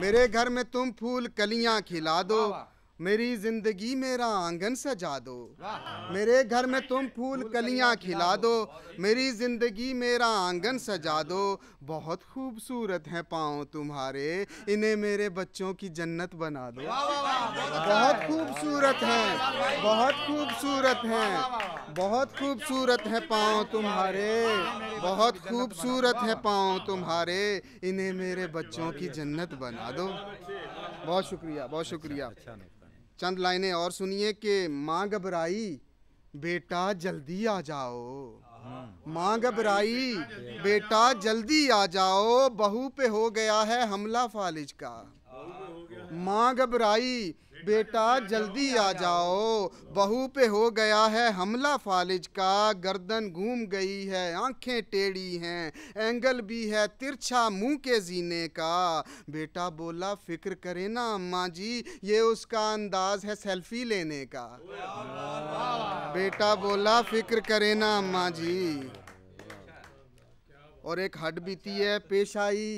मेरे घर में तुम फूल कलियां खिला दो मेरी जिंदगी मेरा आंगन सजा दो मेरे घर में तुम फूल कलियां खिला दो मेरी जिंदगी मेरा आंगन सजा दो बहुत खूबसूरत हैं पाँव तुम्हारे इन्हें मेरे बच्चों की जन्नत बना दो अच्छा। बहुत खूबसूरत हैं बहुत खूबसूरत हैं बहुत खूबसूरत हैं पाँव तुम्हारे बहुत खूबसूरत हैं पाँव तुम्हारे इन्हें मेरे बच्चों की जन्नत बना दो बहुत शुक्रिया बहुत अच्छा, शुक्रिया अच्छा चंद लाइनें और सुनिए कि माँ घबराई बेटा जल्दी आ जाओ माँ घबराई बेटा जल्दी आ जाओ बहू पे हो गया है हमला फालिज का माँ घबराई बेटा जल्दी आ जाओ बहू पे हो गया है हमला फालिज का गर्दन घूम गई है आंखें टेढ़ी हैं एंगल भी है तिरछा मुंह के जीने का बेटा बोला फिक्र करे ना अम्मा जी ये उसका अंदाज है सेल्फी लेने का बेटा बोला फिक्र करे ना अम्मा जी और एक हड बीती है पेश आई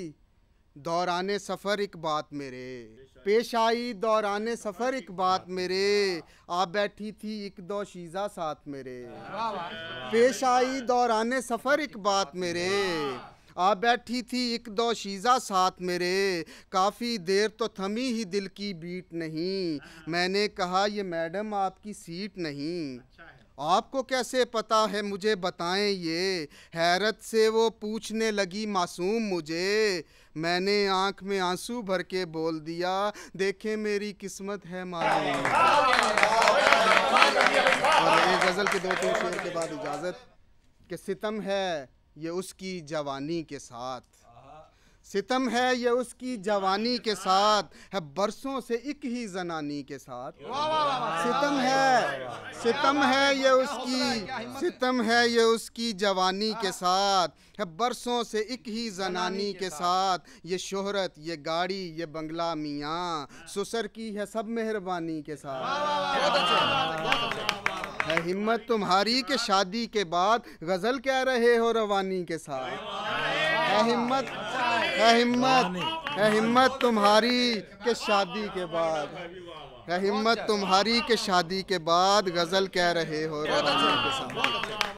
दौरान सफ़र एक बात मेरे पेश आई दौरान सफ़र एक बात मेरे आ बैठी थी एक दो शीज़ा साथ मेरे पेश आई दौरान सफ़र एक बात मेरे आ बैठी थी एक दो शीज़ा साथ मेरे काफ़ी देर तो थमी ही दिल की बीट नहीं मैंने कहा ये मैडम आपकी सीट नहीं आपको कैसे पता है मुझे बताएं ये हैरत से वो पूछने लगी मासूम मुझे मैंने आंख में आंसू भर के बोल दिया देखें मेरी किस्मत है मालूम और ये गज़ल के दो तीन शेर के बाद इजाज़त कि सितम है ये उसकी जवानी के साथ सितम है ये उसकी जवानी के साथ है बरसों से एक ही जनानी के साथ सितम है सितम है ये उसकी सितम है ये उसकी जवानी के साथ है बरसों से एक ही जनानी के साथ ये शोहरत ये गाड़ी ये बंगला मियाँ सुसर की है सब मेहरबानी के साथ है हिम्मत तुम्हारी के शादी के बाद गज़ल कह रहे हो रवानी के साथ हिम्मत है हिम्मत है हिम्मत तुम्हारी के शादी के बाद है हिम्मत तुम्हारी के शादी के बाद गज़ल कह रहे हो रानी